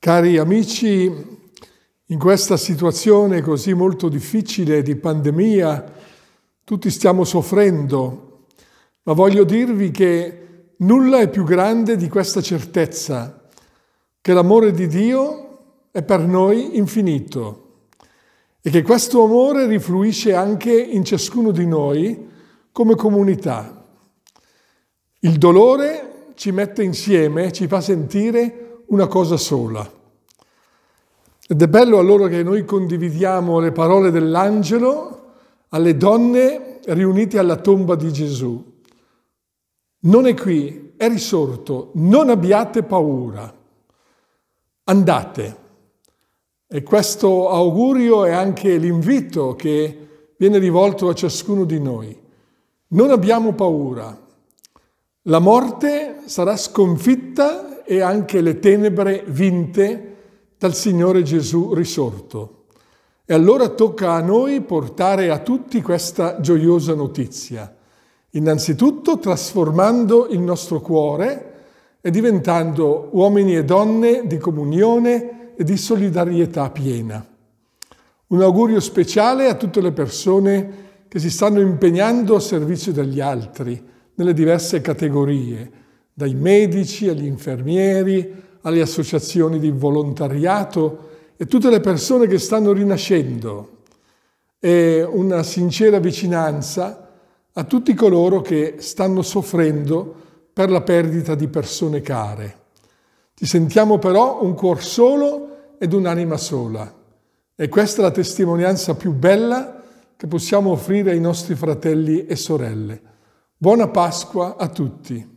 Cari amici, in questa situazione così molto difficile di pandemia, tutti stiamo soffrendo, ma voglio dirvi che nulla è più grande di questa certezza, che l'amore di Dio è per noi infinito e che questo amore rifluisce anche in ciascuno di noi come comunità. Il dolore ci mette insieme, ci fa sentire una cosa sola. Ed è bello allora che noi condividiamo le parole dell'angelo alle donne riunite alla tomba di Gesù. Non è qui, è risorto, non abbiate paura, andate. E questo augurio è anche l'invito che viene rivolto a ciascuno di noi. Non abbiamo paura. La morte sarà sconfitta e anche le tenebre vinte dal Signore Gesù risorto. E allora tocca a noi portare a tutti questa gioiosa notizia, innanzitutto trasformando il nostro cuore e diventando uomini e donne di comunione e di solidarietà piena. Un augurio speciale a tutte le persone che si stanno impegnando a servizio degli altri, nelle diverse categorie, dai medici agli infermieri, alle associazioni di volontariato e tutte le persone che stanno rinascendo. E una sincera vicinanza a tutti coloro che stanno soffrendo per la perdita di persone care. Ti sentiamo però un cuor solo ed un'anima sola. E questa è la testimonianza più bella che possiamo offrire ai nostri fratelli e sorelle. Buona Pasqua a tutti.